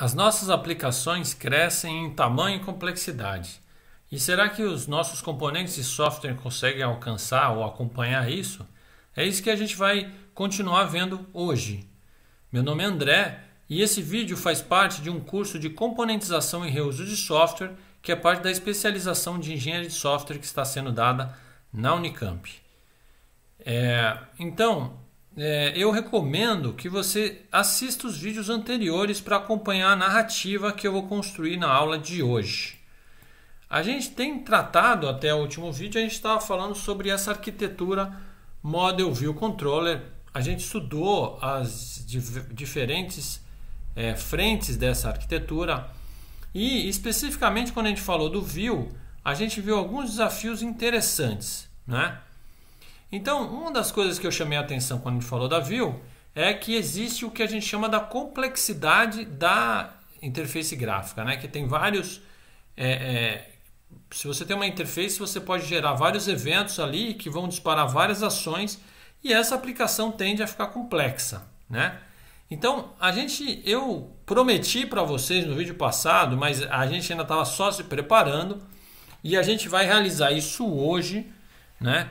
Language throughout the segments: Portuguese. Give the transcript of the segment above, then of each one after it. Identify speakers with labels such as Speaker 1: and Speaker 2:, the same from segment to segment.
Speaker 1: As nossas aplicações crescem em tamanho e complexidade. E será que os nossos componentes de software conseguem alcançar ou acompanhar isso? É isso que a gente vai continuar vendo hoje. Meu nome é André e esse vídeo faz parte de um curso de componentização e reuso de software, que é parte da especialização de engenharia de software que está sendo dada na Unicamp. É, então, é, eu recomendo que você assista os vídeos anteriores para acompanhar a narrativa que eu vou construir na aula de hoje. A gente tem tratado até o último vídeo, a gente estava falando sobre essa arquitetura Model View Controller. A gente estudou as diferentes é, frentes dessa arquitetura e, especificamente, quando a gente falou do View, a gente viu alguns desafios interessantes, né? Então, uma das coisas que eu chamei a atenção quando a gente falou da view é que existe o que a gente chama da complexidade da interface gráfica, né? que tem vários. É, é, se você tem uma interface, você pode gerar vários eventos ali que vão disparar várias ações e essa aplicação tende a ficar complexa. Né? Então, a gente, eu prometi para vocês no vídeo passado, mas a gente ainda estava só se preparando e a gente vai realizar isso hoje, né?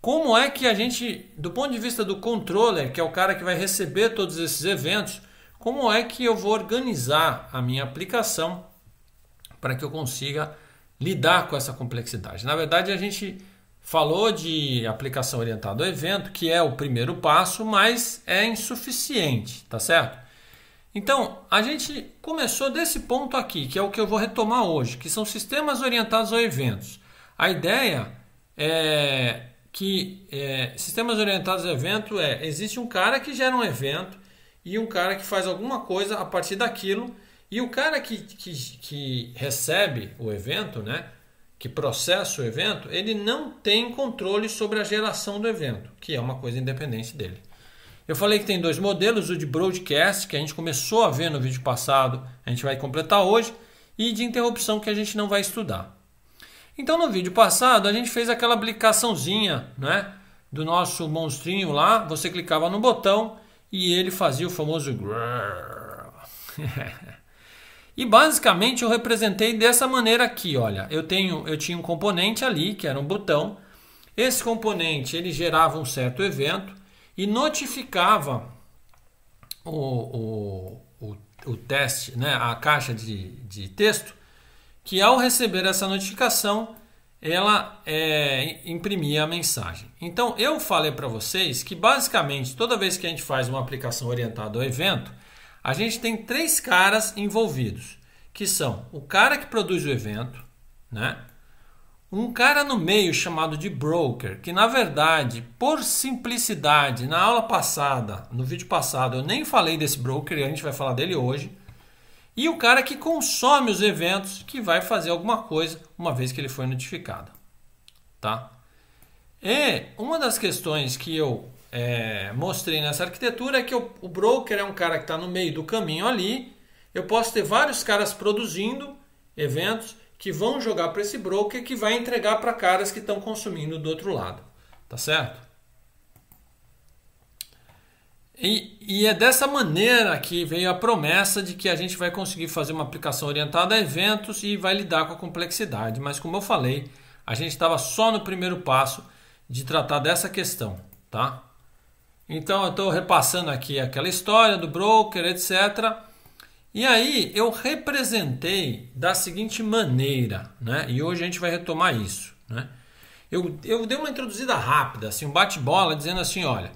Speaker 1: Como é que a gente, do ponto de vista do controller, que é o cara que vai receber todos esses eventos, como é que eu vou organizar a minha aplicação para que eu consiga lidar com essa complexidade? Na verdade, a gente falou de aplicação orientada ao evento, que é o primeiro passo, mas é insuficiente, tá certo? Então, a gente começou desse ponto aqui, que é o que eu vou retomar hoje, que são sistemas orientados a eventos. A ideia é que é, sistemas orientados a evento é existe um cara que gera um evento e um cara que faz alguma coisa a partir daquilo e o cara que, que, que recebe o evento, né, que processa o evento, ele não tem controle sobre a geração do evento, que é uma coisa independente dele. Eu falei que tem dois modelos, o de broadcast, que a gente começou a ver no vídeo passado, a gente vai completar hoje, e de interrupção que a gente não vai estudar. Então no vídeo passado a gente fez aquela aplicaçãozinha, né, do nosso monstrinho lá, você clicava no botão e ele fazia o famoso E basicamente eu representei dessa maneira aqui, olha. Eu tenho, eu tinha um componente ali, que era um botão. Esse componente, ele gerava um certo evento e notificava o, o, o, o teste, né, a caixa de, de texto que ao receber essa notificação ela é, imprimia a mensagem. Então eu falei para vocês que basicamente toda vez que a gente faz uma aplicação orientada ao evento, a gente tem três caras envolvidos, que são o cara que produz o evento, né? Um cara no meio chamado de broker, que na verdade, por simplicidade, na aula passada, no vídeo passado, eu nem falei desse broker e a gente vai falar dele hoje e o cara que consome os eventos que vai fazer alguma coisa uma vez que ele foi notificado, tá? E uma das questões que eu é, mostrei nessa arquitetura é que o, o broker é um cara que está no meio do caminho ali. Eu posso ter vários caras produzindo eventos que vão jogar para esse broker que vai entregar para caras que estão consumindo do outro lado, tá certo? E, e, é dessa maneira que veio a promessa de que a gente vai conseguir fazer uma aplicação orientada a eventos e vai lidar com a complexidade. Mas como eu falei, a gente estava só no primeiro passo de tratar dessa questão, tá? Então eu estou repassando aqui aquela história do broker, etc. E aí eu representei da seguinte maneira, né? E hoje a gente vai retomar isso, né? Eu, eu dei uma introduzida rápida, assim, um bate-bola, dizendo assim, olha...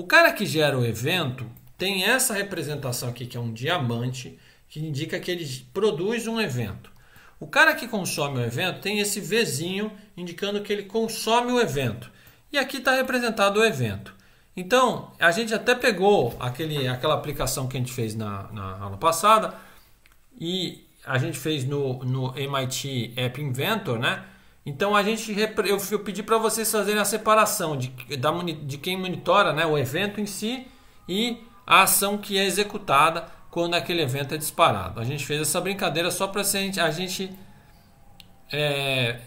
Speaker 1: O cara que gera o evento tem essa representação aqui, que é um diamante, que indica que ele produz um evento. O cara que consome o evento tem esse Vzinho indicando que ele consome o evento. E aqui está representado o evento. Então, a gente até pegou aquele, aquela aplicação que a gente fez na, na aula passada e a gente fez no, no MIT App Inventor, né? Então a gente eu, pedi para vocês fazerem a separação de, da, de quem monitora né, o evento em si e a ação que é executada quando aquele evento é disparado. A gente fez essa brincadeira só para a gente, a gente é,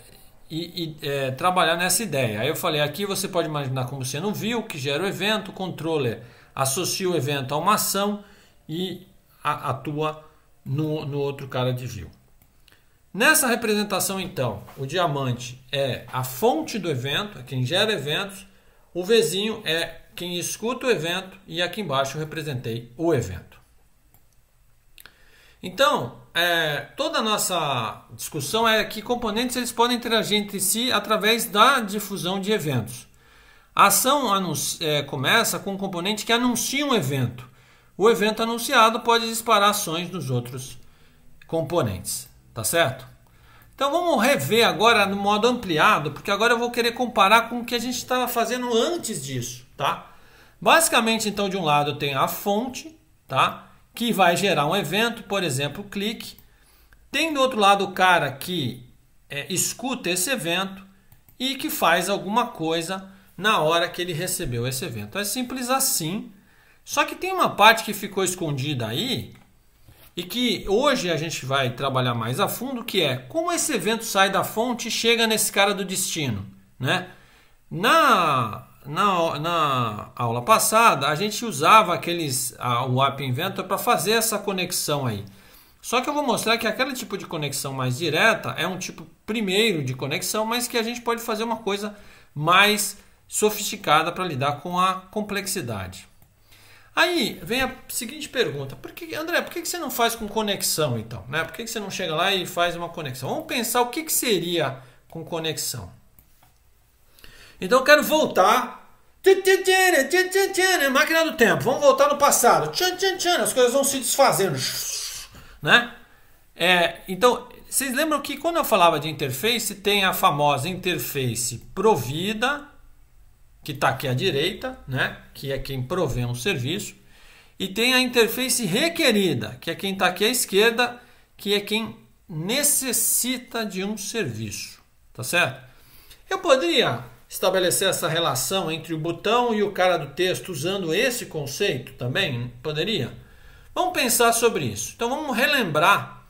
Speaker 1: e, e é, trabalhar nessa ideia. Aí eu falei, aqui você pode imaginar como sendo um view que gera o evento, o controller associa o evento a uma ação e a, atua no, no outro cara de view. Nessa representação, então, o diamante é a fonte do evento, é quem gera eventos, o vizinho é quem escuta o evento e aqui embaixo eu representei o evento. Então, é, toda a nossa discussão é que componentes eles podem interagir entre si através da difusão de eventos. A ação é, começa com um componente que anuncia um evento. O evento anunciado pode disparar ações dos outros componentes. Tá certo? Então vamos rever agora no modo ampliado, porque agora eu vou querer comparar com o que a gente estava fazendo antes disso, tá? Basicamente, então, de um lado tem a fonte, tá? Que vai gerar um evento, por exemplo, clique. Tem do outro lado o cara que é, escuta esse evento e que faz alguma coisa na hora que ele recebeu esse evento. É simples assim. Só que tem uma parte que ficou escondida aí e que hoje a gente vai trabalhar mais a fundo, que é como esse evento sai da fonte e chega nesse cara do destino, né? Na, na, na aula passada, a gente usava aqueles a, o App Inventor para fazer essa conexão aí. Só que eu vou mostrar que aquele tipo de conexão mais direta é um tipo primeiro de conexão, mas que a gente pode fazer uma coisa mais sofisticada para lidar com a complexidade. Aí vem a seguinte pergunta: por que, André, por que você não faz com conexão então? Né? Por que você não chega lá e faz uma conexão? Vamos pensar o que seria com conexão. Então eu quero voltar. Máquina do tempo, vamos voltar no passado. As coisas vão se desfazendo. Né? É, então, vocês lembram que quando eu falava de interface, tem a famosa interface provida que está aqui à direita, né? que é quem provê um serviço, e tem a interface requerida, que é quem está aqui à esquerda, que é quem necessita de um serviço, tá certo? Eu poderia estabelecer essa relação entre o botão e o cara do texto usando esse conceito também? Poderia? Vamos pensar sobre isso. Então vamos relembrar.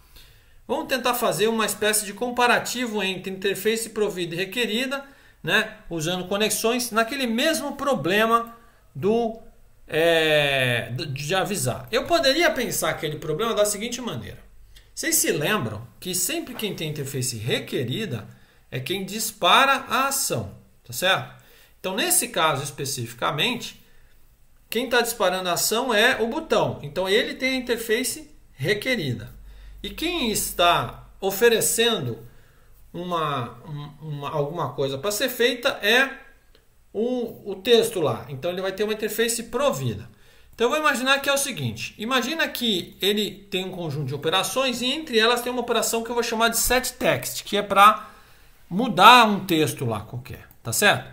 Speaker 1: Vamos tentar fazer uma espécie de comparativo entre interface provida e requerida né, usando conexões naquele mesmo problema do é, de avisar. Eu poderia pensar aquele problema da seguinte maneira: vocês se lembram que sempre quem tem interface requerida é quem dispara a ação, tá certo? Então, nesse caso especificamente, quem está disparando a ação é o botão. Então, ele tem a interface requerida. E quem está oferecendo uma, uma alguma coisa para ser feita é o, o texto lá. Então ele vai ter uma interface provida. Então eu vou imaginar que é o seguinte: imagina que ele tem um conjunto de operações e entre elas tem uma operação que eu vou chamar de set text, que é para mudar um texto lá qualquer, tá certo?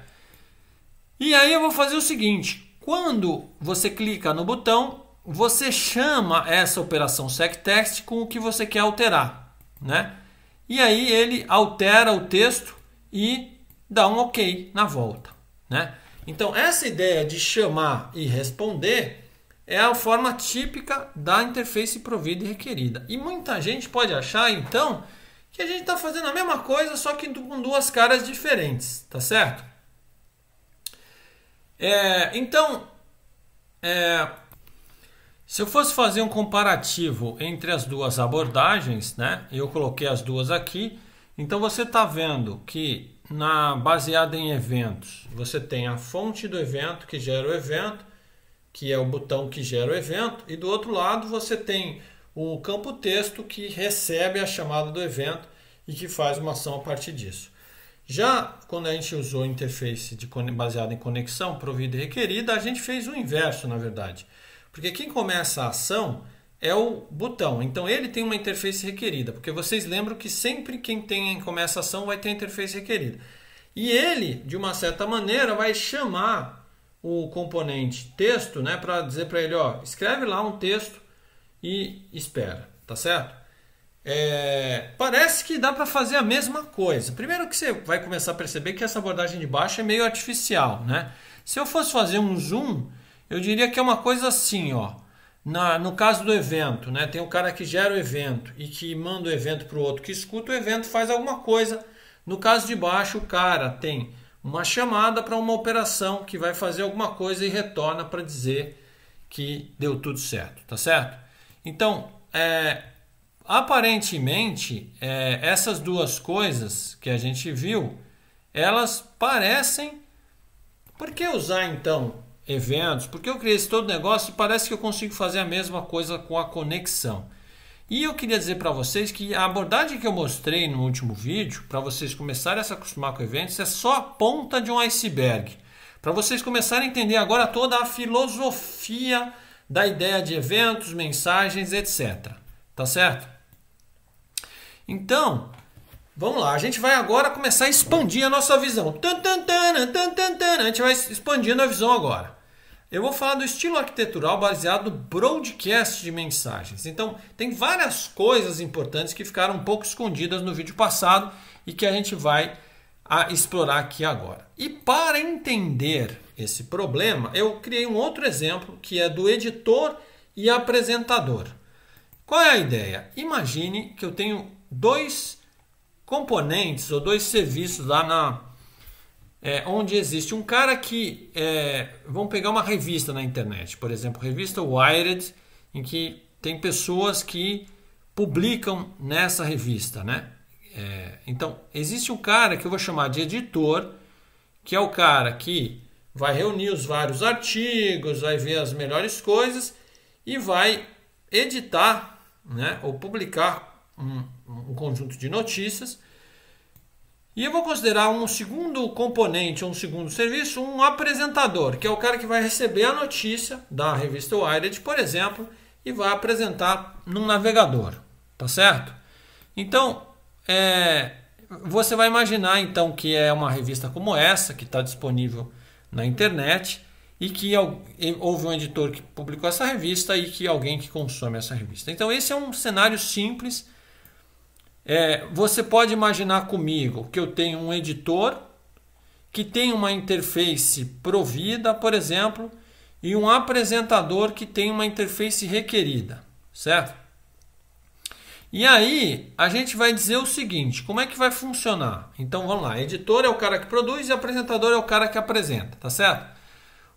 Speaker 1: E aí eu vou fazer o seguinte: quando você clica no botão, você chama essa operação set text com o que você quer alterar, né? E aí ele altera o texto e dá um ok na volta, né? Então essa ideia de chamar e responder é a forma típica da interface provida e requerida. E muita gente pode achar então que a gente está fazendo a mesma coisa, só que com duas caras diferentes, tá certo? É, então, é, se eu fosse fazer um comparativo entre as duas abordagens, né? Eu coloquei as duas aqui. Então você está vendo que na baseada em eventos, você tem a fonte do evento que gera o evento, que é o botão que gera o evento, e do outro lado você tem o campo texto que recebe a chamada do evento e que faz uma ação a partir disso. Já quando a gente usou a interface de, baseada em conexão, provida e requerida, a gente fez o inverso, na verdade. Porque quem começa a ação é o botão. Então ele tem uma interface requerida, porque vocês lembram que sempre quem tem começa a ação vai ter a interface requerida. E ele, de uma certa maneira, vai chamar o componente texto, né, para dizer para ele, ó, escreve lá um texto e espera, tá certo? É, parece que dá para fazer a mesma coisa. Primeiro que você vai começar a perceber que essa abordagem de baixo é meio artificial, né? Se eu fosse fazer um zoom, eu diria que é uma coisa assim, ó. Na, no caso do evento, né? Tem o um cara que gera o evento e que manda o evento para o outro que escuta o evento, faz alguma coisa. No caso de baixo, o cara tem uma chamada para uma operação que vai fazer alguma coisa e retorna para dizer que deu tudo certo, tá certo? Então, é, aparentemente, é, essas duas coisas que a gente viu, elas parecem. Por que usar então eventos, porque eu criei esse todo negócio e parece que eu consigo fazer a mesma coisa com a conexão. E eu queria dizer para vocês que a abordagem que eu mostrei no último vídeo, para vocês começarem a se acostumar com eventos, é só a ponta de um iceberg. Para vocês começarem a entender agora toda a filosofia da ideia de eventos, mensagens, etc. Tá certo? Então, Vamos lá, a gente vai agora começar a expandir a nossa visão. Tan, tan, tan, tan, tan, tan, a gente vai expandindo a visão agora. Eu vou falar do estilo arquitetural baseado no broadcast de mensagens. Então, tem várias coisas importantes que ficaram um pouco escondidas no vídeo passado e que a gente vai a ah, explorar aqui agora. E para entender esse problema, eu criei um outro exemplo que é do editor e apresentador. Qual é a ideia? Imagine que eu tenho dois componentes ou dois serviços lá na é, onde existe um cara que. É, vamos pegar uma revista na internet, por exemplo, revista Wired, em que tem pessoas que publicam nessa revista, né? É, então, existe um cara que eu vou chamar de editor, que é o cara que vai reunir os vários artigos, vai ver as melhores coisas e vai editar né, ou publicar um, um conjunto de notícias e eu vou considerar um segundo componente, um segundo serviço, um apresentador, que é o cara que vai receber a notícia da revista Wired, por exemplo, e vai apresentar num navegador, tá certo? Então, é, você vai imaginar então que é uma revista como essa, que está disponível na internet, e que houve um editor que publicou essa revista e que alguém que consome essa revista. Então, esse é um cenário simples é, você pode imaginar comigo que eu tenho um editor que tem uma interface provida, por exemplo, e um apresentador que tem uma interface requerida, certo? E aí a gente vai dizer o seguinte: como é que vai funcionar? Então vamos lá: editor é o cara que produz e apresentador é o cara que apresenta, tá certo?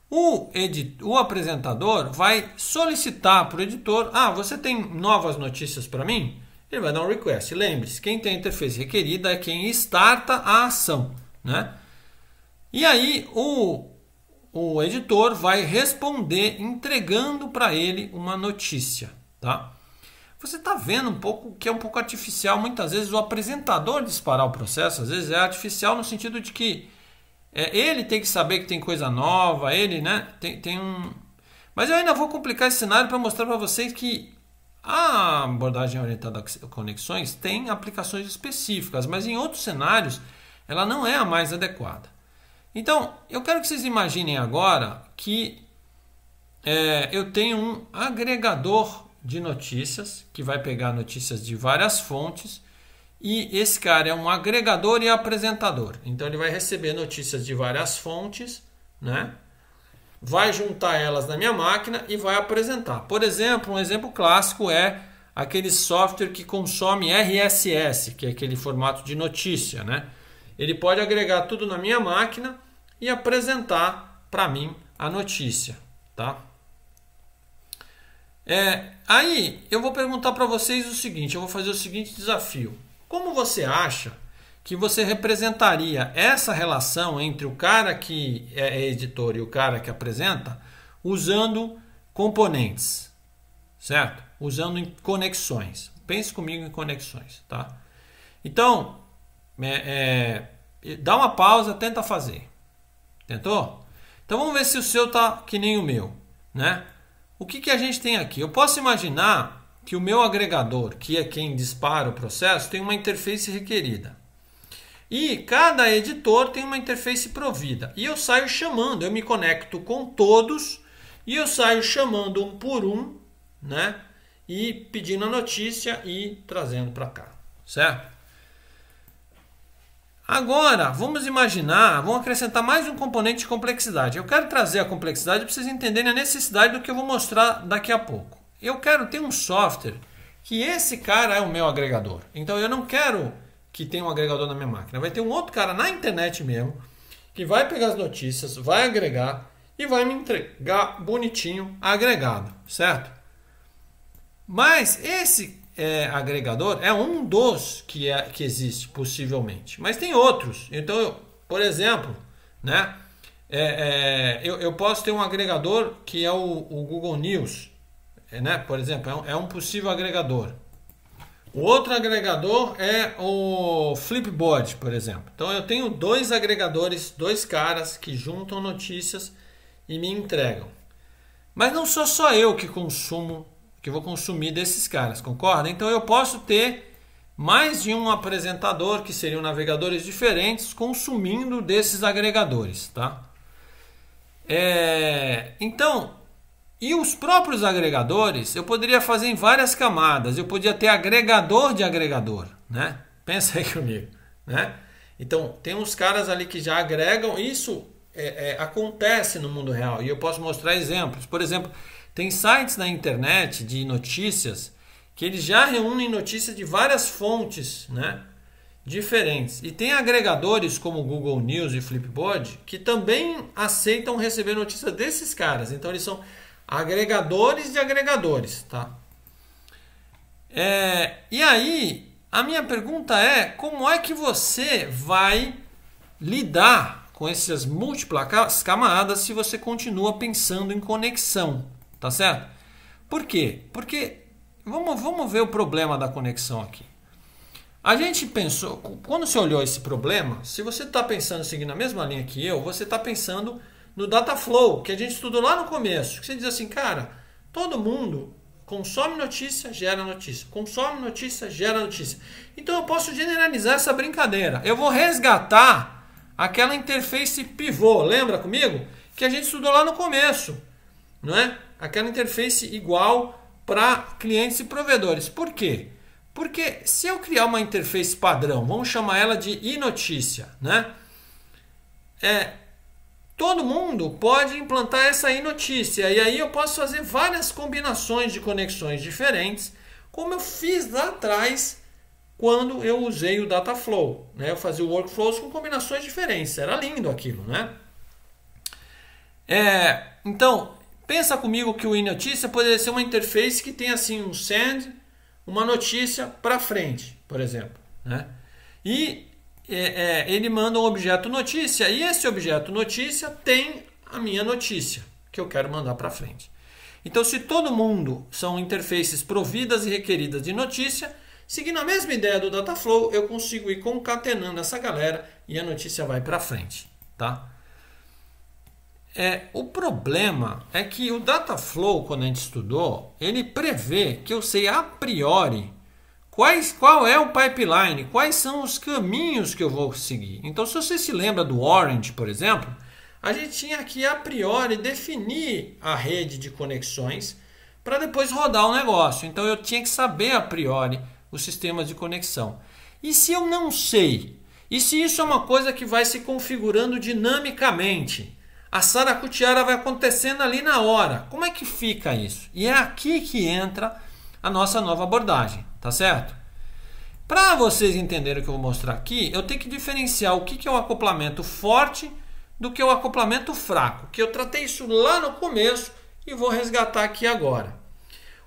Speaker 1: O, edit, o apresentador vai solicitar para o editor: ah, você tem novas notícias para mim? ele vai dar um request. Lembre-se, quem tem a interface requerida é quem starta a ação. Né? E aí o, o editor vai responder entregando para ele uma notícia. Tá? Você está vendo um pouco que é um pouco artificial. Muitas vezes o apresentador disparar o processo, às vezes é artificial no sentido de que é, ele tem que saber que tem coisa nova, ele né, tem, tem um. Mas eu ainda vou complicar esse cenário para mostrar para vocês que a abordagem orientada a conexões tem aplicações específicas, mas em outros cenários ela não é a mais adequada. Então, eu quero que vocês imaginem agora que é, eu tenho um agregador de notícias que vai pegar notícias de várias fontes e esse cara é um agregador e apresentador. Então ele vai receber notícias de várias fontes, né? vai juntar elas na minha máquina e vai apresentar. Por exemplo, um exemplo clássico é aquele software que consome RSS, que é aquele formato de notícia, né? Ele pode agregar tudo na minha máquina e apresentar para mim a notícia, tá? É, aí eu vou perguntar para vocês o seguinte, eu vou fazer o seguinte desafio. Como você acha que você representaria essa relação entre o cara que é editor e o cara que apresenta usando componentes, certo? Usando conexões. Pense comigo em conexões, tá? Então, é, é, dá uma pausa, tenta fazer. Tentou? Então vamos ver se o seu tá que nem o meu, né? O que, que a gente tem aqui? Eu posso imaginar que o meu agregador, que é quem dispara o processo, tem uma interface requerida. E cada editor tem uma interface provida. E eu saio chamando, eu me conecto com todos e eu saio chamando um por um, né? E pedindo a notícia e trazendo para cá, certo? Agora, vamos imaginar, vamos acrescentar mais um componente de complexidade. Eu quero trazer a complexidade para vocês entenderem a necessidade do que eu vou mostrar daqui a pouco. Eu quero ter um software que esse cara é o meu agregador. Então eu não quero que tem um agregador na minha máquina. Vai ter um outro cara na internet mesmo que vai pegar as notícias, vai agregar e vai me entregar bonitinho agregado, certo? Mas esse é, agregador é um dos que, é, que existe possivelmente, mas tem outros. Então, eu, por exemplo, né? É, é, eu, eu, posso ter um agregador que é o, o Google News, né? Por exemplo, é um, é um possível agregador. O outro agregador é o Flipboard, por exemplo. Então eu tenho dois agregadores, dois caras que juntam notícias e me entregam. Mas não sou só eu que consumo, que vou consumir desses caras, concorda? Então eu posso ter mais de um apresentador que seriam navegadores diferentes consumindo desses agregadores, tá? É, então e os próprios agregadores, eu poderia fazer em várias camadas. Eu podia ter agregador de agregador, né? Pensa aí comigo, né? Então, tem uns caras ali que já agregam. Isso é, é, acontece no mundo real. E eu posso mostrar exemplos. Por exemplo, tem sites na internet de notícias que eles já reúnem notícias de várias fontes, né? Diferentes. E tem agregadores como Google News e Flipboard que também aceitam receber notícias desses caras. Então, eles são Agregadores de agregadores, tá? É, e aí, a minha pergunta é: como é que você vai lidar com essas múltiplas camadas se você continua pensando em conexão, tá certo? Por quê? Porque vamos, vamos ver o problema da conexão aqui. A gente pensou, quando você olhou esse problema, se você está pensando seguindo a mesma linha que eu, você está pensando do Dataflow, que a gente estudou lá no começo, que você diz assim, cara, todo mundo consome notícia, gera notícia, consome notícia, gera notícia. Então eu posso generalizar essa brincadeira. Eu vou resgatar aquela interface pivô, lembra comigo? Que a gente estudou lá no começo, não é? Aquela interface igual para clientes e provedores. Por quê? Porque se eu criar uma interface padrão, vamos chamar ela de e-notícia, né? É, Todo mundo pode implantar essa aí notícia e aí eu posso fazer várias combinações de conexões diferentes, como eu fiz lá atrás quando eu usei o Dataflow. Né? Eu fazia workflows com combinações diferentes, era lindo aquilo, né? É, então, pensa comigo que o inotícia notícia poderia ser uma interface que tem assim um send, uma notícia para frente, por exemplo, né? E é, é, ele manda um objeto notícia e esse objeto notícia tem a minha notícia que eu quero mandar para frente. Então, se todo mundo são interfaces providas e requeridas de notícia, seguindo a mesma ideia do Dataflow, eu consigo ir concatenando essa galera e a notícia vai para frente, tá? É, o problema é que o Dataflow, quando a gente estudou, ele prevê que eu sei a priori Quais, qual é o pipeline? Quais são os caminhos que eu vou seguir? Então, se você se lembra do Orange, por exemplo, a gente tinha que a priori definir a rede de conexões para depois rodar o negócio. Então, eu tinha que saber a priori o sistema de conexão. E se eu não sei? E se isso é uma coisa que vai se configurando dinamicamente? A saracutiara vai acontecendo ali na hora. Como é que fica isso? E é aqui que entra a nossa nova abordagem, tá certo? Para vocês entenderem o que eu vou mostrar aqui, eu tenho que diferenciar o que é um acoplamento forte do que o um acoplamento fraco, que eu tratei isso lá no começo e vou resgatar aqui agora.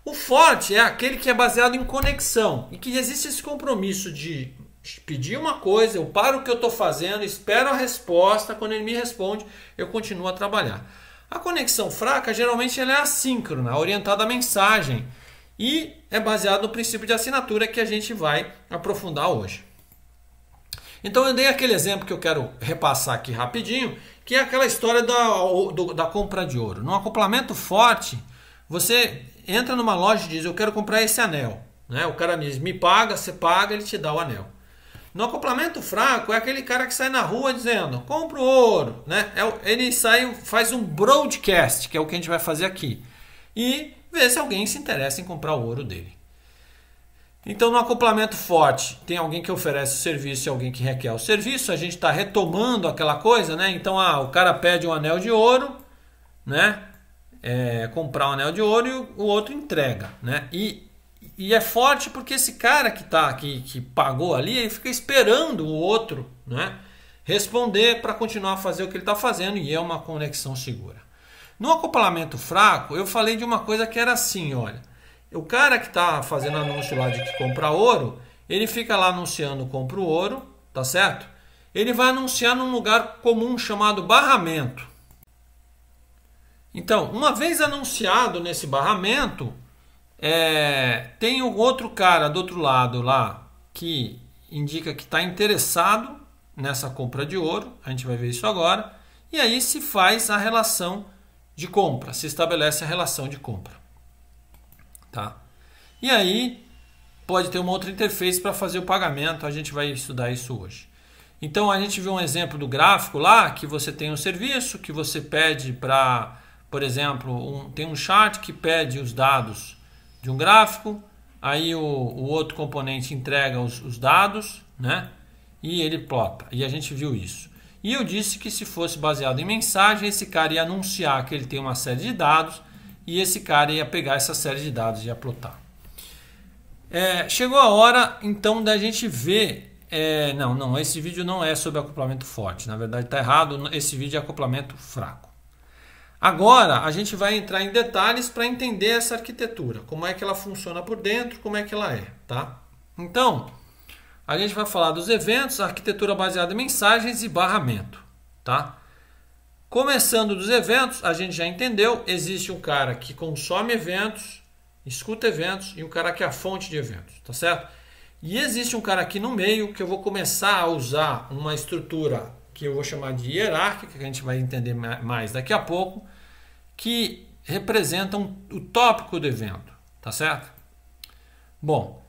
Speaker 1: O forte é aquele que é baseado em conexão e que existe esse compromisso de pedir uma coisa, eu paro o que eu estou fazendo, espero a resposta, quando ele me responde, eu continuo a trabalhar. A conexão fraca geralmente ela é assíncrona, orientada à mensagem. E é baseado no princípio de assinatura que a gente vai aprofundar hoje. Então eu dei aquele exemplo que eu quero repassar aqui rapidinho, que é aquela história da, do, da compra de ouro. Num acoplamento forte, você entra numa loja e diz, eu quero comprar esse anel. Né? O cara diz, me paga, você paga, ele te dá o anel. No acoplamento fraco é aquele cara que sai na rua dizendo, compra o ouro. Né? É ele sai, faz um broadcast, que é o que a gente vai fazer aqui. E ver se alguém se interessa em comprar o ouro dele. Então, no acoplamento forte, tem alguém que oferece o serviço e alguém que requer o serviço. A gente está retomando aquela coisa, né? Então, ah, o cara pede um anel de ouro, né? É, comprar um anel de ouro e o, o outro entrega, né? E, e é forte porque esse cara que tá que, que pagou ali, ele fica esperando o outro, né? Responder para continuar a fazer o que ele está fazendo e é uma conexão segura. No acoplamento fraco, eu falei de uma coisa que era assim, olha. O cara que está fazendo anúncio lá de que compra ouro, ele fica lá anunciando compra o ouro, tá certo? Ele vai anunciar num lugar comum chamado barramento. Então, uma vez anunciado nesse barramento, é, tem um outro cara do outro lado lá que indica que está interessado nessa compra de ouro. A gente vai ver isso agora. E aí se faz a relação de compra, se estabelece a relação de compra. Tá? E aí pode ter uma outra interface para fazer o pagamento, a gente vai estudar isso hoje. Então a gente viu um exemplo do gráfico lá, que você tem um serviço que você pede para, por exemplo, um, tem um chat que pede os dados de um gráfico, aí o, o outro componente entrega os, os dados, né? E ele plota. E a gente viu isso. E eu disse que se fosse baseado em mensagem, esse cara ia anunciar que ele tem uma série de dados e esse cara ia pegar essa série de dados e ia É, chegou a hora então da gente ver. É, não, não, esse vídeo não é sobre acoplamento forte. Na verdade, está errado. Esse vídeo é acoplamento fraco. Agora a gente vai entrar em detalhes para entender essa arquitetura, como é que ela funciona por dentro, como é que ela é, tá? Então, a gente vai falar dos eventos, arquitetura baseada em mensagens e barramento, tá? Começando dos eventos, a gente já entendeu, existe um cara que consome eventos, escuta eventos e um cara que é a fonte de eventos, tá certo? E existe um cara aqui no meio que eu vou começar a usar uma estrutura que eu vou chamar de hierárquica, que a gente vai entender mais daqui a pouco, que representa um, o tópico do evento, tá certo? Bom,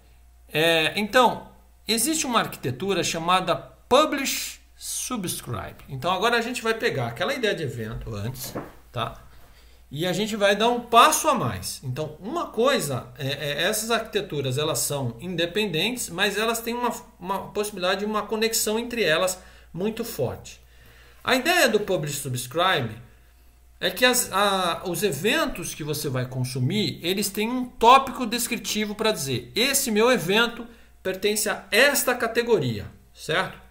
Speaker 1: é, então Existe uma arquitetura chamada Publish Subscribe. Então agora a gente vai pegar aquela ideia de evento antes, tá? E a gente vai dar um passo a mais. Então, uma coisa, é, é, essas arquiteturas elas são independentes, mas elas têm uma, uma possibilidade de uma conexão entre elas muito forte. A ideia do Publish Subscribe é que as, a, os eventos que você vai consumir, eles têm um tópico descritivo para dizer, esse meu evento pertence a esta categoria, certo?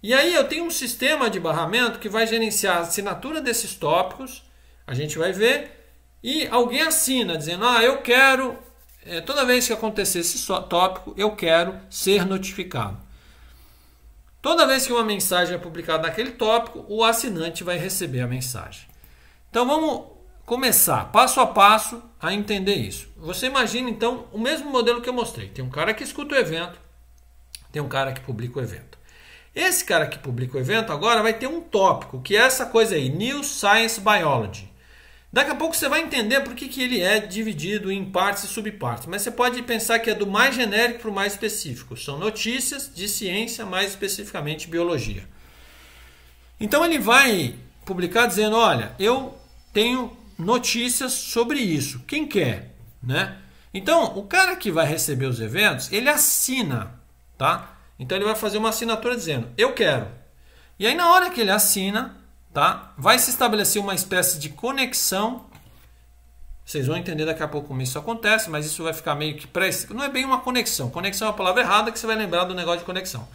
Speaker 1: E aí eu tenho um sistema de barramento que vai gerenciar a assinatura desses tópicos, a gente vai ver, e alguém assina dizendo, ah, eu quero, eh, toda vez que acontecer esse tópico, eu quero ser notificado. Toda vez que uma mensagem é publicada naquele tópico, o assinante vai receber a mensagem. Então vamos começar passo a passo a entender isso. Você imagina então o mesmo modelo que eu mostrei. Tem um cara que escuta o evento, tem um cara que publica o evento. Esse cara que publica o evento agora vai ter um tópico, que é essa coisa aí, New Science Biology. Daqui a pouco você vai entender por que, que ele é dividido em partes e subpartes, mas você pode pensar que é do mais genérico para o mais específico. São notícias de ciência, mais especificamente biologia. Então ele vai publicar dizendo: olha, eu tenho notícias sobre isso. Quem quer, é, né? Então, o cara que vai receber os eventos, ele assina, tá? Então ele vai fazer uma assinatura dizendo: "Eu quero". E aí na hora que ele assina, tá? Vai se estabelecer uma espécie de conexão. Vocês vão entender daqui a pouco como isso acontece, mas isso vai ficar meio que pré não é bem uma conexão. Conexão é uma palavra errada que você vai lembrar do negócio de conexão.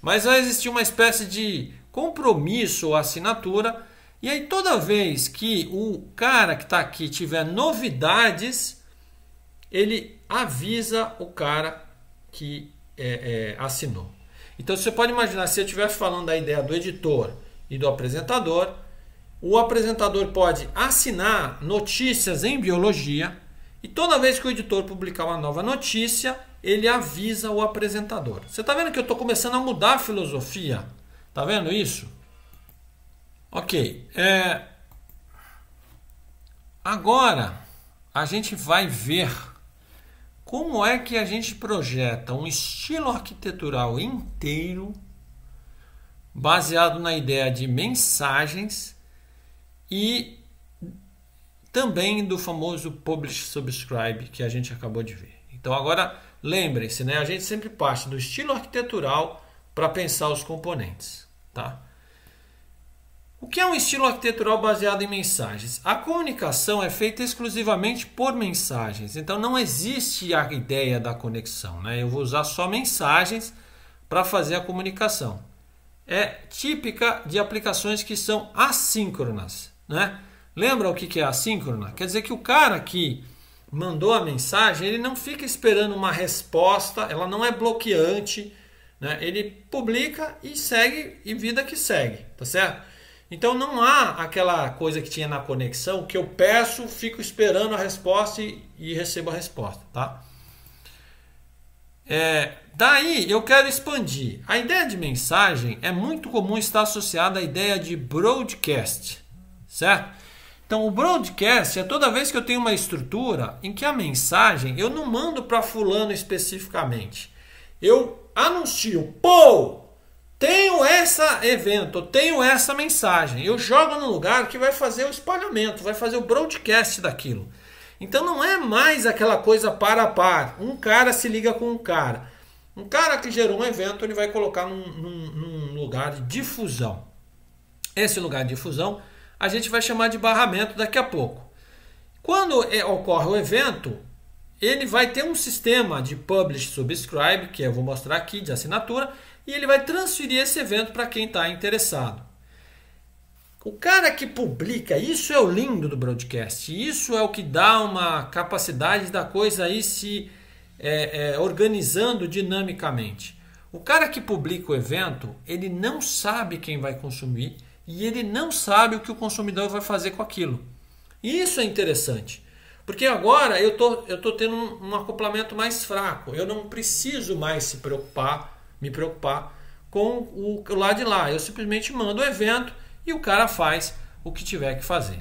Speaker 1: Mas vai existir uma espécie de compromisso ou assinatura e aí toda vez que o cara que está aqui tiver novidades, ele avisa o cara que é, é, assinou. Então você pode imaginar, se eu estivesse falando da ideia do editor e do apresentador, o apresentador pode assinar notícias em biologia e toda vez que o editor publicar uma nova notícia, ele avisa o apresentador. Você está vendo que eu estou começando a mudar a filosofia? Está vendo isso? Ok. É... Agora a gente vai ver como é que a gente projeta um estilo arquitetural inteiro baseado na ideia de mensagens e também do famoso publish subscribe que a gente acabou de ver. Então agora lembrem-se, né? A gente sempre parte do estilo arquitetural para pensar os componentes, tá? O que é um estilo arquitetural baseado em mensagens? A comunicação é feita exclusivamente por mensagens, então não existe a ideia da conexão. Né? Eu vou usar só mensagens para fazer a comunicação. É típica de aplicações que são assíncronas. Né? Lembra o que é assíncrona? Quer dizer que o cara que mandou a mensagem, ele não fica esperando uma resposta, ela não é bloqueante, né? ele publica e segue e vida que segue, tá certo? Então não há aquela coisa que tinha na conexão que eu peço, fico esperando a resposta e, e recebo a resposta, tá? É, daí eu quero expandir. A ideia de mensagem é muito comum estar associada à ideia de broadcast, certo? Então o broadcast é toda vez que eu tenho uma estrutura em que a mensagem eu não mando para fulano especificamente. Eu anuncio, pô, tenho esse evento, tenho essa mensagem. Eu jogo num lugar que vai fazer o espalhamento, vai fazer o broadcast daquilo. Então não é mais aquela coisa par a par. Um cara se liga com um cara. Um cara que gerou um evento, ele vai colocar num, num, num lugar de difusão. Esse lugar de difusão a gente vai chamar de barramento daqui a pouco. Quando é, ocorre o evento, ele vai ter um sistema de publish subscribe, que eu vou mostrar aqui, de assinatura, e ele vai transferir esse evento para quem está interessado. O cara que publica, isso é o lindo do broadcast, isso é o que dá uma capacidade da coisa aí se é, é, organizando dinamicamente. O cara que publica o evento, ele não sabe quem vai consumir e ele não sabe o que o consumidor vai fazer com aquilo. Isso é interessante, porque agora eu tô, estou tô tendo um, um acoplamento mais fraco, eu não preciso mais se preocupar me preocupar com o lado de lá. Eu simplesmente mando o evento e o cara faz o que tiver que fazer.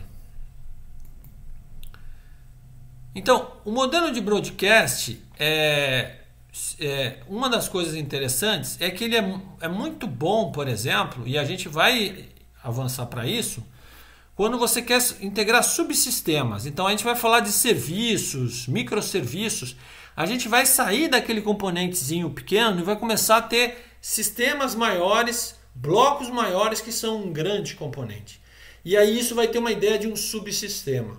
Speaker 1: Então, o modelo de broadcast é, é uma das coisas interessantes é que ele é, é muito bom, por exemplo, e a gente vai avançar para isso quando você quer integrar subsistemas. Então a gente vai falar de serviços, microserviços a gente vai sair daquele componentezinho pequeno e vai começar a ter sistemas maiores, blocos maiores que são um grande componente. E aí isso vai ter uma ideia de um subsistema.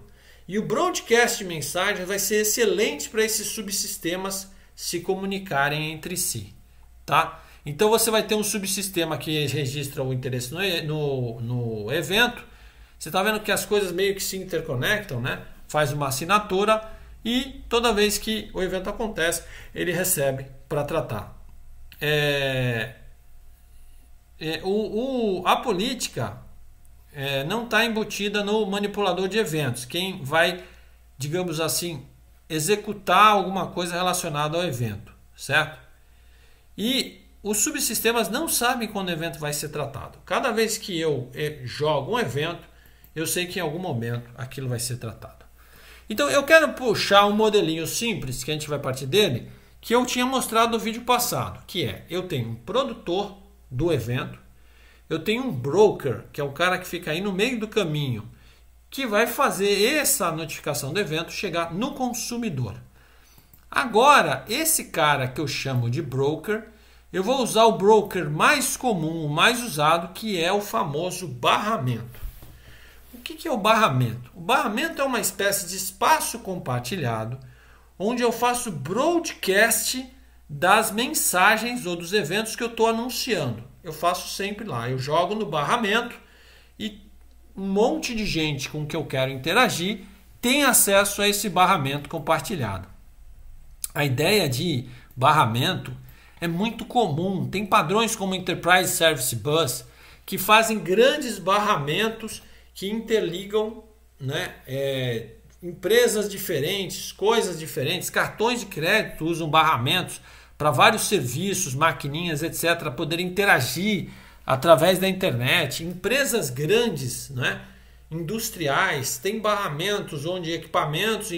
Speaker 1: E o broadcast de mensagens vai ser excelente para esses subsistemas se comunicarem entre si, tá? Então você vai ter um subsistema que registra o interesse no, no, no evento. Você está vendo que as coisas meio que se interconectam, né? Faz uma assinatura e toda vez que o evento acontece, ele recebe para tratar. É, é, o, o, a política é, não está embutida no manipulador de eventos. Quem vai, digamos assim, executar alguma coisa relacionada ao evento, certo? E os subsistemas não sabem quando o evento vai ser tratado. Cada vez que eu eh, jogo um evento, eu sei que em algum momento aquilo vai ser tratado. Então eu quero puxar um modelinho simples que a gente vai partir dele, que eu tinha mostrado no vídeo passado, que é eu tenho um produtor do evento, eu tenho um broker, que é o cara que fica aí no meio do caminho, que vai fazer essa notificação do evento chegar no consumidor. Agora, esse cara que eu chamo de broker, eu vou usar o broker mais comum, o mais usado, que é o famoso barramento que, que é o barramento? O barramento é uma espécie de espaço compartilhado onde eu faço broadcast das mensagens ou dos eventos que eu estou anunciando. Eu faço sempre lá. Eu jogo no barramento e um monte de gente com que eu quero interagir tem acesso a esse barramento compartilhado. A ideia de barramento é muito comum. Tem padrões como Enterprise Service Bus que fazem grandes barramentos que interligam né, é, empresas diferentes, coisas diferentes, cartões de crédito usam barramentos para vários serviços, maquininhas, etc., para poder interagir através da internet. Empresas grandes, né, industriais, têm barramentos onde equipamentos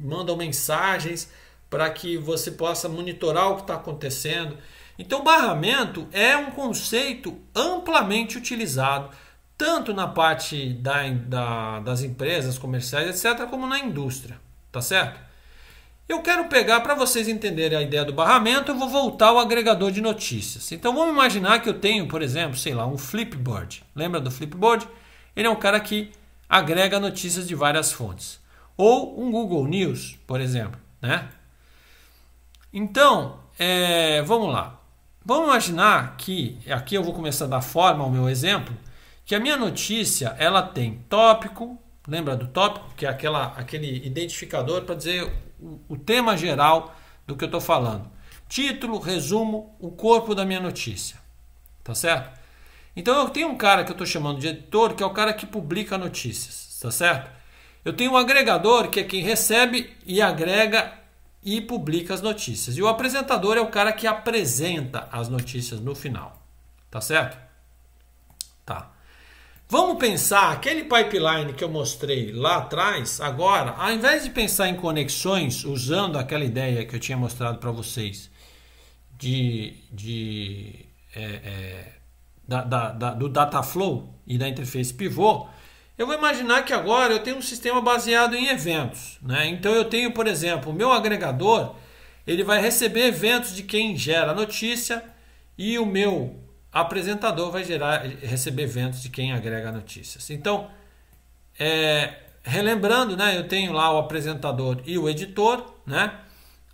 Speaker 1: mandam mensagens para que você possa monitorar o que está acontecendo. Então, barramento é um conceito amplamente utilizado tanto na parte da, da, das empresas comerciais, etc., como na indústria, tá certo? Eu quero pegar para vocês entenderem a ideia do barramento, eu vou voltar ao agregador de notícias. Então vamos imaginar que eu tenho, por exemplo, sei lá, um Flipboard. Lembra do Flipboard? Ele é um cara que agrega notícias de várias fontes. Ou um Google News, por exemplo, né? Então, é, vamos lá. Vamos imaginar que, aqui eu vou começar a dar forma ao meu exemplo, que a minha notícia, ela tem tópico, lembra do tópico, que é aquela, aquele identificador para dizer o, o tema geral do que eu estou falando. Título, resumo, o corpo da minha notícia. Tá certo? Então eu tenho um cara que eu estou chamando de editor, que é o cara que publica notícias, tá certo? Eu tenho um agregador, que é quem recebe e agrega e publica as notícias. E o apresentador é o cara que apresenta as notícias no final, tá certo? Tá. Vamos pensar aquele pipeline que eu mostrei lá atrás, agora, ao invés de pensar em conexões usando aquela ideia que eu tinha mostrado para vocês de, de é, é, da, da, da, do Dataflow e da interface pivô, eu vou imaginar que agora eu tenho um sistema baseado em eventos. Né? Então eu tenho, por exemplo, o meu agregador, ele vai receber eventos de quem gera notícia e o meu apresentador vai gerar, receber eventos de quem agrega notícias. Então, é, relembrando, né, eu tenho lá o apresentador e o editor, né?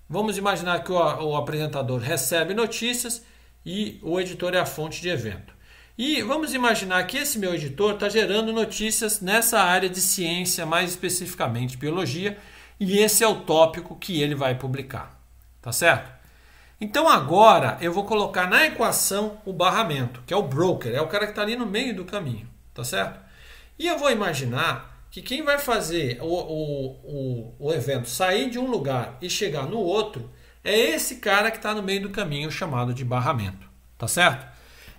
Speaker 1: Vamos imaginar que o, o apresentador recebe notícias e o editor é a fonte de evento. E vamos imaginar que esse meu editor está gerando notícias nessa área de ciência, mais especificamente biologia, e esse é o tópico que ele vai publicar, tá certo? Então agora eu vou colocar na equação o barramento, que é o broker, é o cara que está ali no meio do caminho, tá certo? E eu vou imaginar que quem vai fazer o, o, o, o evento sair de um lugar e chegar no outro é esse cara que está no meio do caminho, chamado de barramento, tá certo?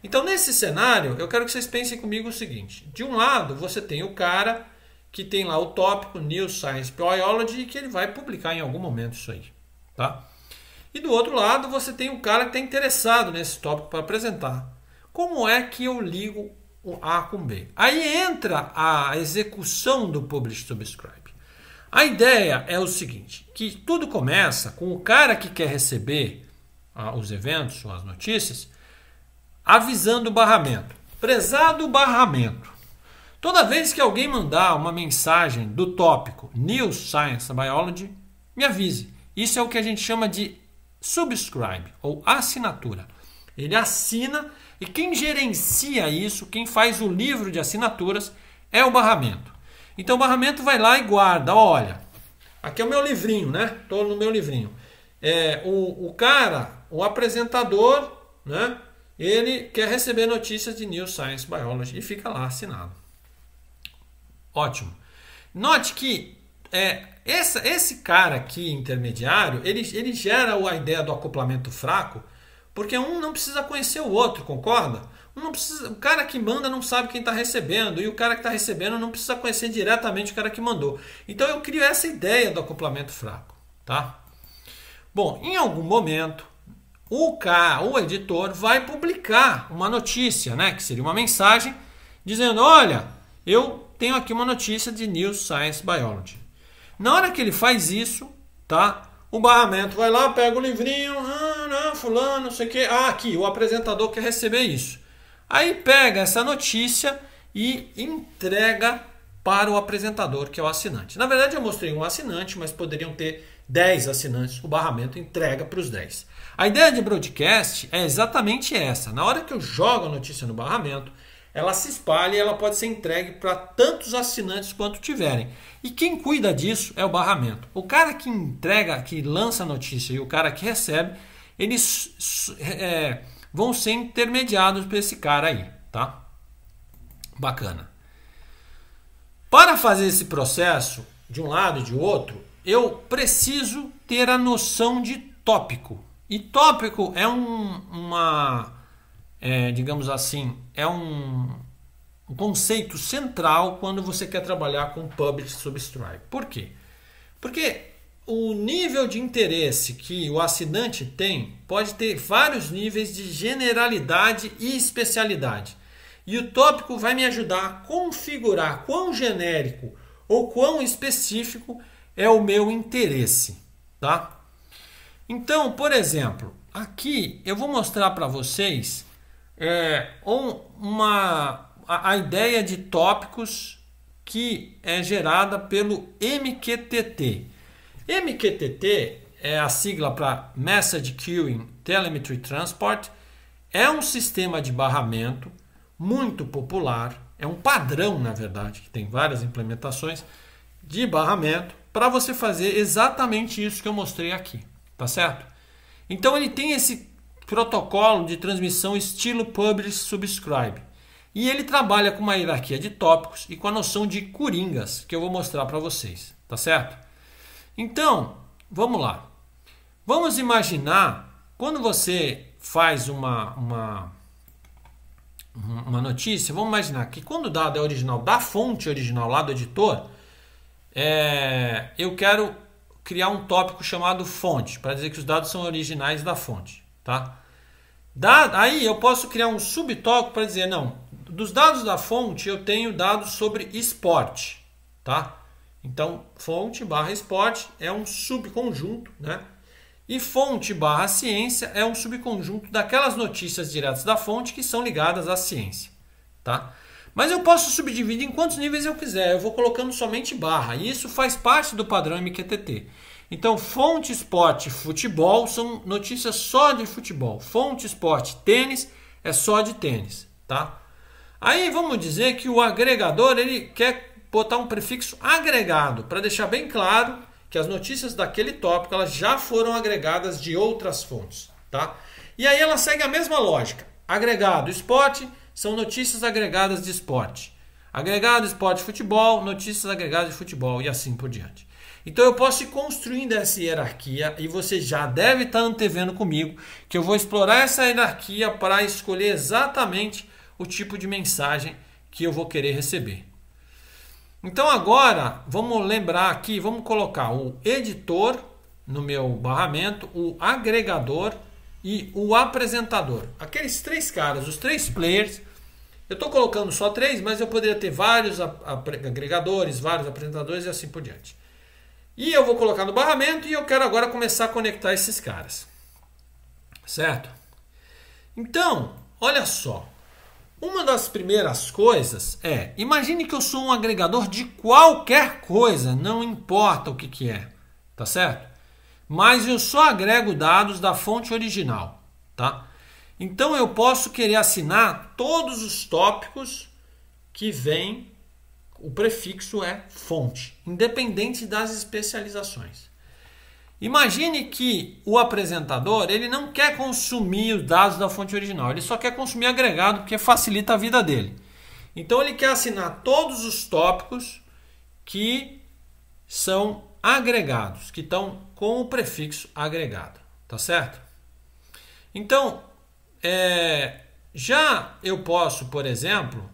Speaker 1: Então nesse cenário eu quero que vocês pensem comigo o seguinte: de um lado você tem o cara que tem lá o tópico New Science Biology e que ele vai publicar em algum momento isso aí, tá? E do outro lado, você tem um cara que está interessado nesse tópico para apresentar. Como é que eu ligo o A com B? Aí entra a execução do Publish Subscribe. A ideia é o seguinte, que tudo começa com o cara que quer receber ah, os eventos, as notícias, avisando o barramento. Prezado barramento. Toda vez que alguém mandar uma mensagem do tópico New Science Biology, me avise. Isso é o que a gente chama de subscribe ou assinatura. Ele assina e quem gerencia isso, quem faz o livro de assinaturas, é o barramento. Então o barramento vai lá e guarda, olha, aqui é o meu livrinho, né? Estou no meu livrinho. É, o, o cara, o apresentador, né? Ele quer receber notícias de New Science Biology e fica lá assinado. Ótimo. Note que é, essa, esse cara aqui, intermediário, ele, ele gera a ideia do acoplamento fraco, porque um não precisa conhecer o outro, concorda? Um não precisa, o cara que manda não sabe quem está recebendo, e o cara que está recebendo não precisa conhecer diretamente o cara que mandou. Então eu crio essa ideia do acoplamento fraco. tá? Bom, em algum momento, o, K, o editor vai publicar uma notícia, né, que seria uma mensagem, dizendo: olha, eu tenho aqui uma notícia de New Science Biology. Na hora que ele faz isso, tá? O barramento vai lá, pega o livrinho, ah, não, fulano, não sei o quê. Ah, aqui, o apresentador quer receber isso. Aí pega essa notícia e entrega para o apresentador, que é o assinante. Na verdade, eu mostrei um assinante, mas poderiam ter 10 assinantes. O barramento entrega para os 10. A ideia de broadcast é exatamente essa. Na hora que eu jogo a notícia no barramento, ela se espalha e ela pode ser entregue para tantos assinantes quanto tiverem. E quem cuida disso é o barramento. O cara que entrega, que lança a notícia e o cara que recebe, eles é, vão ser intermediados para esse cara aí, tá? Bacana. Para fazer esse processo de um lado e de outro, eu preciso ter a noção de tópico. E tópico é um, uma, é, digamos assim, é um, um conceito central quando você quer trabalhar com Public Substripe. Por quê? Porque o nível de interesse que o assinante tem pode ter vários níveis de generalidade e especialidade. E o tópico vai me ajudar a configurar quão genérico ou quão específico é o meu interesse, tá? Então, por exemplo, aqui eu vou mostrar para vocês é, uma, a, a ideia de tópicos que é gerada pelo MQTT. MQTT é a sigla para Message Queuing Telemetry Transport, é um sistema de barramento muito popular, é um padrão, na verdade, que tem várias implementações de barramento para você fazer exatamente isso que eu mostrei aqui, tá certo? Então ele tem esse protocolo de transmissão estilo Publish Subscribe. E ele trabalha com uma hierarquia de tópicos e com a noção de coringas, que eu vou mostrar para vocês, tá certo? Então, vamos lá. Vamos imaginar quando você faz uma, uma, uma notícia, vamos imaginar que quando o dado é original da fonte original lá do editor, é, eu quero criar um tópico chamado fonte, para dizer que os dados são originais da fonte. Tá? aí eu posso criar um subtópico para dizer, não, dos dados da fonte eu tenho dados sobre esporte. Tá? Então, fonte barra esporte é um subconjunto, né? E fonte barra ciência é um subconjunto daquelas notícias diretas da fonte que são ligadas à ciência, tá? Mas eu posso subdividir em quantos níveis eu quiser, eu vou colocando somente barra, e isso faz parte do padrão MQTT. Então, Fonte Esporte Futebol são notícias só de futebol. Fonte Esporte Tênis é só de tênis, tá? Aí vamos dizer que o agregador ele quer botar um prefixo agregado para deixar bem claro que as notícias daquele tópico elas já foram agregadas de outras fontes, tá? E aí ela segue a mesma lógica. Agregado esporte são notícias agregadas de esporte. Agregado esporte futebol, notícias agregadas de futebol e assim por diante. Então eu posso ir construindo essa hierarquia e você já deve estar antevendo comigo que eu vou explorar essa hierarquia para escolher exatamente o tipo de mensagem que eu vou querer receber. Então agora vamos lembrar aqui, vamos colocar o editor no meu barramento, o agregador e o apresentador. Aqueles três caras, os três players. Eu estou colocando só três, mas eu poderia ter vários agregadores, vários apresentadores e assim por diante. E eu vou colocar no barramento e eu quero agora começar a conectar esses caras. Certo? Então, olha só. Uma das primeiras coisas é, imagine que eu sou um agregador de qualquer coisa, não importa o que, que é, tá certo? Mas eu só agrego dados da fonte original, tá? Então eu posso querer assinar todos os tópicos que vêm o prefixo é fonte, independente das especializações. Imagine que o apresentador ele não quer consumir os dados da fonte original, ele só quer consumir agregado porque facilita a vida dele. Então ele quer assinar todos os tópicos que são agregados, que estão com o prefixo agregado, tá certo? Então, é, já eu posso, por exemplo,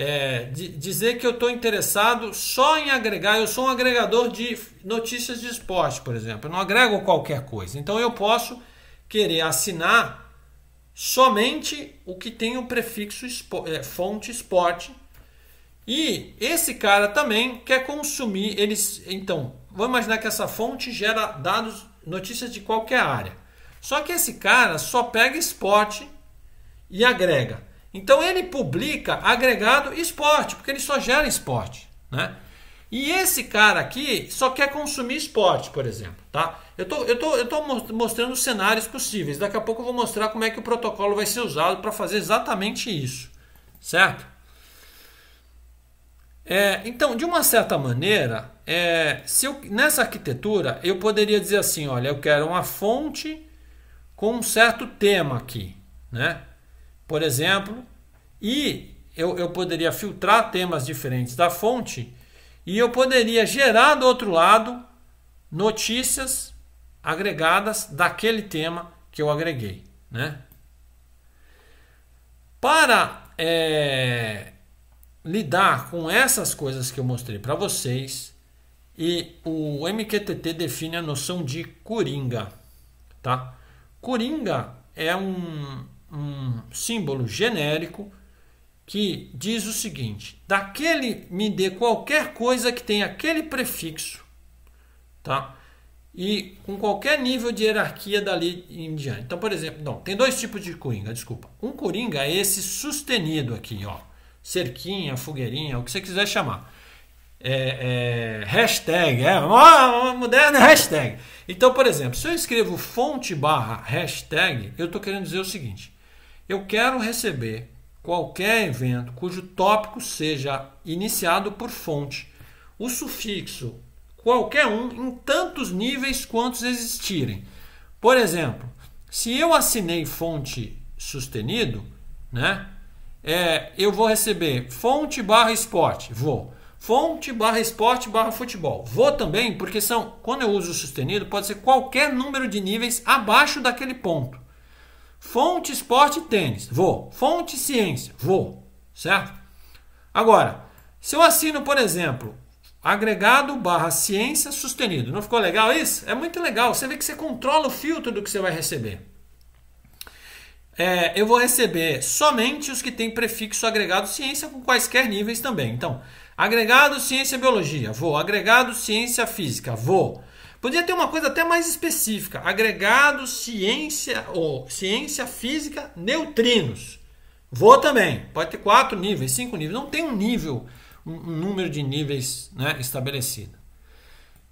Speaker 1: é, dizer que eu estou interessado só em agregar, eu sou um agregador de notícias de esporte, por exemplo, eu não agrego qualquer coisa. Então eu posso querer assinar somente o que tem o prefixo espo, é, fonte esporte. E esse cara também quer consumir eles. Então, vamos imaginar que essa fonte gera dados, notícias de qualquer área. Só que esse cara só pega esporte e agrega. Então ele publica agregado esporte, porque ele só gera esporte, né? E esse cara aqui só quer consumir esporte, por exemplo, tá? Eu tô, eu tô, eu tô mostrando cenários possíveis. Daqui a pouco eu vou mostrar como é que o protocolo vai ser usado para fazer exatamente isso, certo? É, então, de uma certa maneira, é, se eu, nessa arquitetura eu poderia dizer assim, olha, eu quero uma fonte com um certo tema aqui, né? por exemplo, e eu, eu poderia filtrar temas diferentes da fonte e eu poderia gerar do outro lado notícias agregadas daquele tema que eu agreguei, né? Para é, lidar com essas coisas que eu mostrei para vocês, e o MQTT define a noção de coringa, tá? Coringa é um um símbolo genérico que diz o seguinte: daquele me dê qualquer coisa que tenha aquele prefixo, tá? E com qualquer nível de hierarquia dali em diante. Então, por exemplo, não, tem dois tipos de coringa, desculpa. Um coringa é esse sustenido aqui, ó. Cerquinha, fogueirinha, o que você quiser chamar. É, é, hashtag, é uma moderna hashtag. Então, por exemplo, se eu escrevo fonte barra hashtag, eu estou querendo dizer o seguinte: eu quero receber qualquer evento cujo tópico seja iniciado por fonte, o sufixo qualquer um em tantos níveis quantos existirem. Por exemplo, se eu assinei fonte sustenido, né? É, eu vou receber fonte barra esporte, vou. Fonte barra esporte barra futebol. Vou também, porque são, quando eu uso sustenido, pode ser qualquer número de níveis abaixo daquele ponto. Fonte esporte tênis, vou. Fonte ciência, vou. Certo? Agora, se eu assino, por exemplo, agregado barra ciência sustenido, não ficou legal isso? É muito legal. Você vê que você controla o filtro do que você vai receber. É, eu vou receber somente os que têm prefixo agregado ciência com quaisquer níveis também. Então, agregado ciência biologia, vou. Agregado ciência física, vou. Podia ter uma coisa até mais específica: agregado ciência ou ciência física neutrinos. Vou também. Pode ter quatro níveis, cinco níveis. Não tem um nível, um, número de níveis né, estabelecido.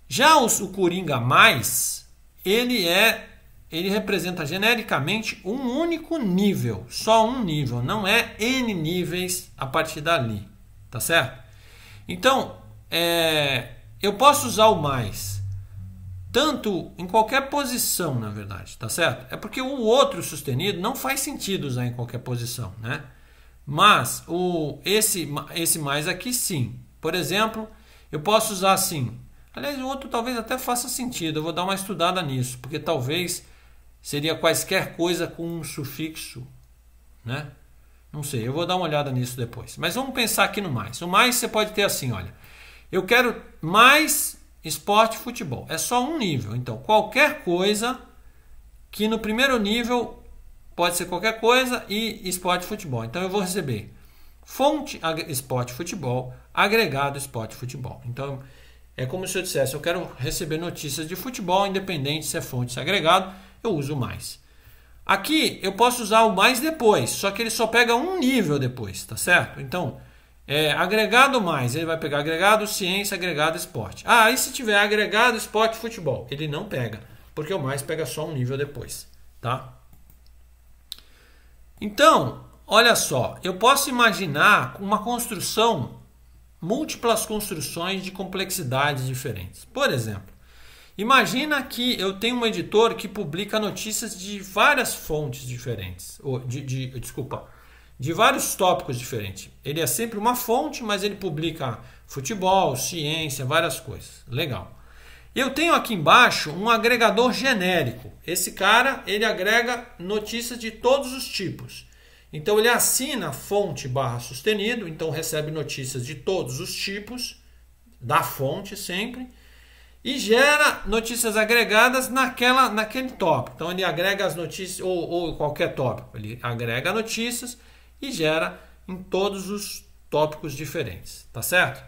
Speaker 1: Já os, o Coringa mais, ele é, ele representa genericamente um único nível, só um nível. Não é n níveis a partir dali, tá certo? Então, é, eu posso usar o mais tanto em qualquer posição, na verdade, tá certo? É porque o outro sustenido não faz sentido usar em qualquer posição, né? Mas o esse esse mais aqui sim. Por exemplo, eu posso usar assim. Aliás, o outro talvez até faça sentido. Eu vou dar uma estudada nisso, porque talvez seria quaisquer coisa com um sufixo, né? Não sei, eu vou dar uma olhada nisso depois. Mas vamos pensar aqui no mais. O mais você pode ter assim, olha. Eu quero mais esporte, futebol. É só um nível. Então, qualquer coisa que no primeiro nível pode ser qualquer coisa e esporte, futebol. Então, eu vou receber fonte esporte, futebol, agregado esporte, futebol. Então, é como se eu dissesse, eu quero receber notícias de futebol, independente se é fonte, se é agregado, eu uso mais. Aqui eu posso usar o mais depois, só que ele só pega um nível depois, tá certo? Então, é, agregado mais, ele vai pegar agregado ciência, agregado esporte. Ah, e se tiver agregado esporte futebol? Ele não pega, porque o mais pega só um nível depois, tá? Então, olha só, eu posso imaginar uma construção, múltiplas construções de complexidades diferentes. Por exemplo, imagina que eu tenho um editor que publica notícias de várias fontes diferentes, ou de, de desculpa, de vários tópicos diferentes. Ele é sempre uma fonte, mas ele publica futebol, ciência, várias coisas. Legal. Eu tenho aqui embaixo um agregador genérico. Esse cara, ele agrega notícias de todos os tipos. Então ele assina fonte barra sustenido, então recebe notícias de todos os tipos, da fonte sempre, e gera notícias agregadas naquela, naquele tópico. Então ele agrega as notícias, ou, ou qualquer tópico, ele agrega notícias, e gera em todos os tópicos diferentes, tá certo?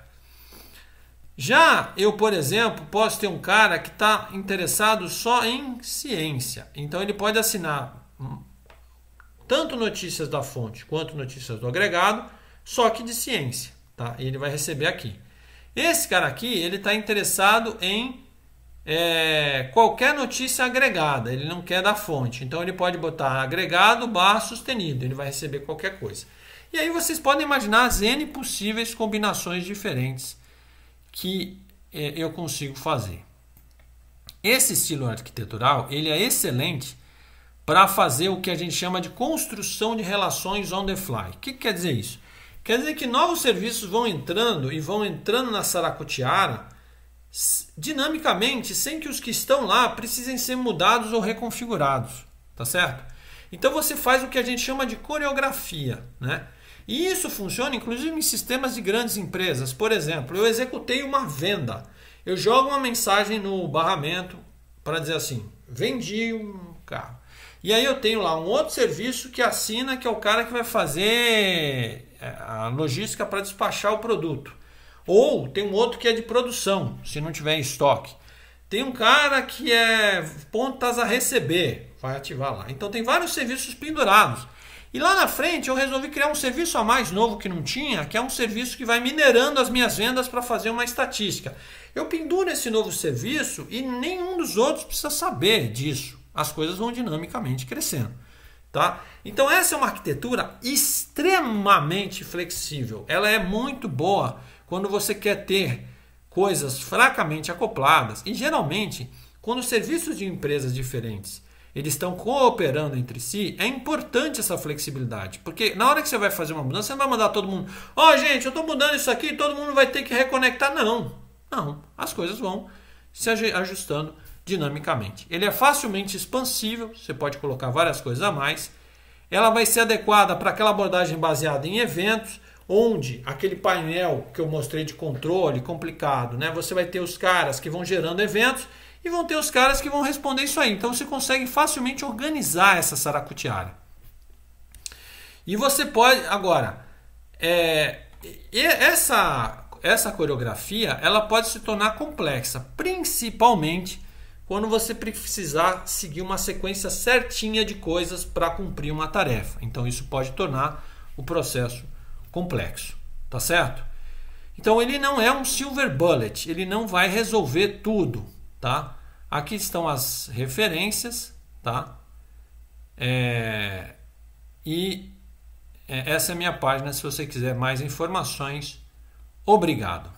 Speaker 1: Já eu, por exemplo, posso ter um cara que está interessado só em ciência. Então ele pode assinar hum, tanto notícias da fonte quanto notícias do agregado, só que de ciência, tá? ele vai receber aqui. Esse cara aqui, ele está interessado em é, qualquer notícia agregada, ele não quer da fonte. Então ele pode botar agregado barra sustenido, ele vai receber qualquer coisa. E aí vocês podem imaginar as N possíveis combinações diferentes que é, eu consigo fazer. Esse estilo arquitetural ele é excelente para fazer o que a gente chama de construção de relações on the fly. O que, que quer dizer isso? Quer dizer que novos serviços vão entrando e vão entrando na saracoteara dinamicamente, sem que os que estão lá precisem ser mudados ou reconfigurados, tá certo? Então você faz o que a gente chama de coreografia, né? E isso funciona inclusive em sistemas de grandes empresas. Por exemplo, eu executei uma venda. Eu jogo uma mensagem no barramento para dizer assim: vendi um carro. E aí eu tenho lá um outro serviço que assina, que é o cara que vai fazer é, a logística para despachar o produto. Ou tem um outro que é de produção, se não tiver em estoque. Tem um cara que é pontas a receber, vai ativar lá. Então tem vários serviços pendurados. E lá na frente eu resolvi criar um serviço a mais novo que não tinha, que é um serviço que vai minerando as minhas vendas para fazer uma estatística. Eu penduro esse novo serviço e nenhum dos outros precisa saber disso. As coisas vão dinamicamente crescendo. Tá? Então essa é uma arquitetura extremamente flexível. Ela é muito boa quando você quer ter coisas fracamente acopladas, e geralmente quando serviços de empresas diferentes eles estão cooperando entre si, é importante essa flexibilidade. Porque na hora que você vai fazer uma mudança, você não vai mandar todo mundo, ó, oh, gente, eu estou mudando isso aqui, todo mundo vai ter que reconectar. Não, não. As coisas vão se ajustando dinamicamente. Ele é facilmente expansível, você pode colocar várias coisas a mais. Ela vai ser adequada para aquela abordagem baseada em eventos onde aquele painel que eu mostrei de controle complicado, né? Você vai ter os caras que vão gerando eventos e vão ter os caras que vão responder isso aí. Então você consegue facilmente organizar essa saracutiária. E você pode agora é, essa essa coreografia ela pode se tornar complexa, principalmente quando você precisar seguir uma sequência certinha de coisas para cumprir uma tarefa. Então isso pode tornar o processo complexo, tá certo? Então ele não é um silver bullet, ele não vai resolver tudo, tá? Aqui estão as referências, tá? É... E é, essa é a minha página se você quiser mais informações. Obrigado.